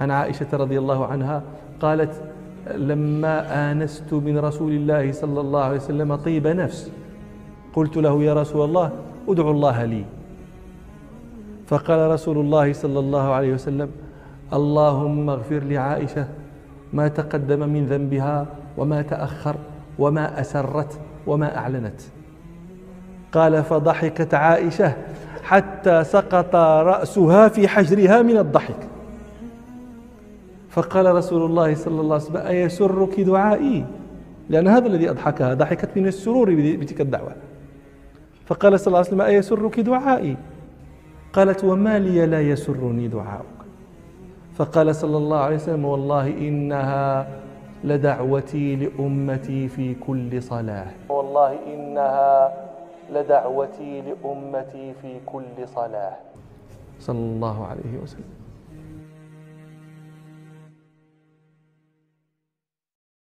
عن عائشة رضي الله عنها قالت لما آنست من رسول الله صلى الله عليه وسلم طيب نفس قلت له يا رسول الله ادعو الله لي فقال رسول الله صلى الله عليه وسلم اللهم اغفر لعائشة ما تقدم من ذنبها وما تأخر وما أسرت وما أعلنت قال فضحكت عائشة حتى سقط رأسها في حجرها من الضحك فقال رسول الله صلى الله عليه وسلم أيسرك دعائي لأن هذا الذي أضحكها ضحكت من السرور بتلك الدعوة فقال صلى الله عليه وسلم أيسرك دعائي قالت وما لي لا يسرني دعاؤك فقال صلى الله عليه وسلم والله إنها لدعوتي لأمتي في كل صلاة والله إنها لدعوتي لأمتي في كل صلاة صلى الله عليه وسلم